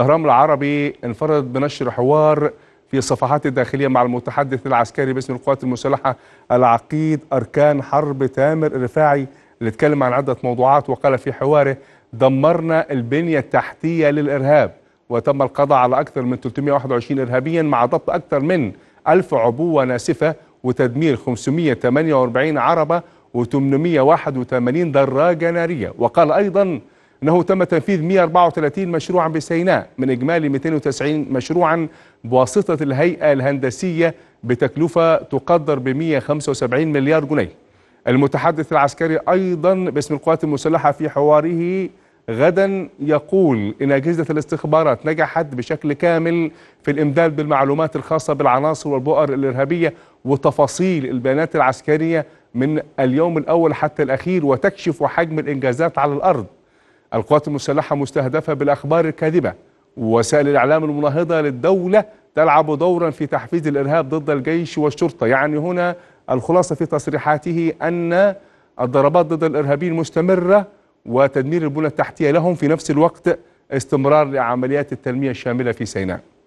الاهرام العربي انفرد بنشر حوار في الصفحات الداخلية مع المتحدث العسكري باسم القوات المسلحة العقيد أركان حرب تامر الرفاعي اللي اتكلم عن عدة موضوعات وقال في حواره دمرنا البنية التحتية للإرهاب وتم القضاء على أكثر من 321 إرهابيا مع ضبط أكثر من 1000 عبوة ناسفة وتدمير 548 عربة و881 دراجة نارية وقال أيضا أنه تم تنفيذ 134 مشروعا بسيناء من إجمالي 290 مشروعا بواسطة الهيئة الهندسية بتكلفة تقدر ب 175 مليار جنيه المتحدث العسكري أيضا باسم القوات المسلحة في حواره غدا يقول إن أجهزة الاستخبارات نجحت بشكل كامل في الإمداد بالمعلومات الخاصة بالعناصر والبؤر الإرهابية وتفاصيل البيانات العسكرية من اليوم الأول حتى الأخير وتكشف حجم الإنجازات على الأرض القوات المسلحة مستهدفة بالأخبار الكاذبة ووسائل الإعلام المناهضة للدولة تلعب دورا في تحفيز الإرهاب ضد الجيش والشرطة يعني هنا الخلاصة في تصريحاته أن الضربات ضد الإرهابيين مستمرة وتدمير البنى التحتية لهم في نفس الوقت استمرار لعمليات التنمية الشاملة في سيناء